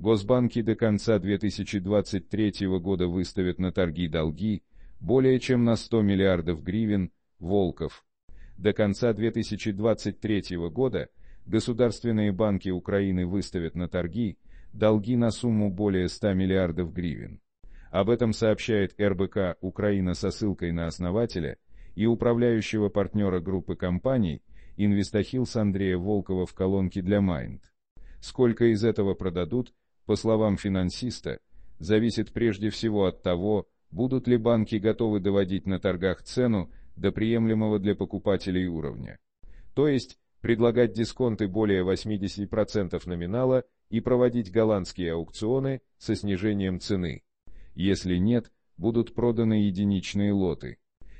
Госбанки до конца 2023 года выставят на торги долги более чем на 100 миллиардов гривен, Волков. До конца 2023 года государственные банки Украины выставят на торги долги на сумму более 100 миллиардов гривен. Об этом сообщает РБК «Украина» со ссылкой на основателя и управляющего партнера группы компаний «Инвестохилс» Андрея Волкова в колонке для «Майнд». Сколько из этого продадут, по словам финансиста, зависит прежде всего от того, будут ли банки готовы доводить на торгах цену до приемлемого для покупателей уровня. То есть, предлагать дисконты более 80% номинала и проводить голландские аукционы со снижением цены. Если нет, будут проданы единичные лоты.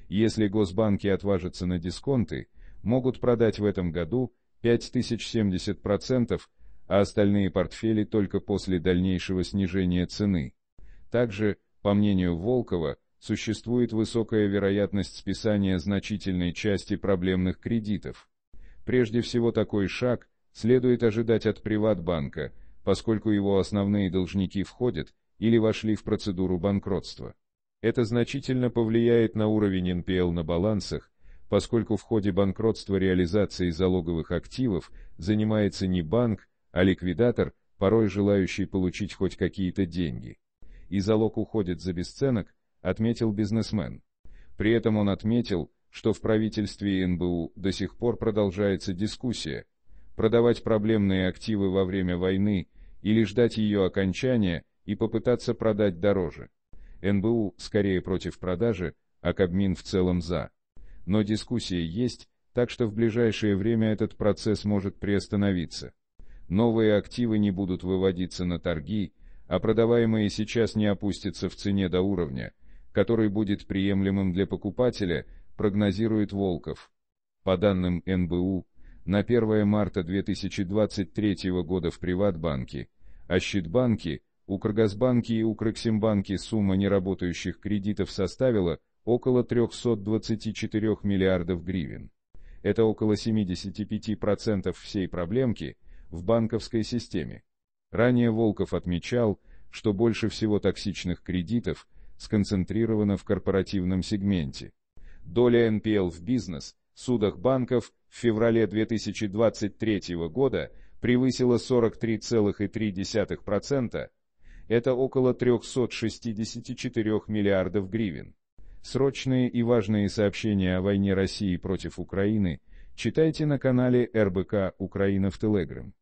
Если госбанки отважатся на дисконты, могут продать в этом году 5070% а остальные портфели только после дальнейшего снижения цены. Также, по мнению Волкова, существует высокая вероятность списания значительной части проблемных кредитов. Прежде всего такой шаг следует ожидать от Приватбанка, поскольку его основные должники входят или вошли в процедуру банкротства. Это значительно повлияет на уровень НПЛ на балансах, поскольку в ходе банкротства реализации залоговых активов занимается не банк, а ликвидатор, порой желающий получить хоть какие-то деньги. И залог уходит за бесценок, отметил бизнесмен. При этом он отметил, что в правительстве НБУ до сих пор продолжается дискуссия, продавать проблемные активы во время войны или ждать ее окончания и попытаться продать дороже. НБУ скорее против продажи, а Кабмин в целом за. Но дискуссия есть, так что в ближайшее время этот процесс может приостановиться новые активы не будут выводиться на торги, а продаваемые сейчас не опустятся в цене до уровня, который будет приемлемым для покупателя, прогнозирует Волков. По данным НБУ, на 1 марта 2023 года в Приватбанке, Ощетбанке, а Укргазбанке и Укрексимбанке сумма неработающих кредитов составила около 324 миллиардов гривен. Это около 75% всей проблемки – в банковской системе. Ранее Волков отмечал, что больше всего токсичных кредитов сконцентрировано в корпоративном сегменте. Доля НПЛ в бизнес, судах банков в феврале 2023 года превысила 43,3%, это около 364 миллиардов гривен. Срочные и важные сообщения о войне России против Украины читайте на канале РБК «Украина» в Телеграм.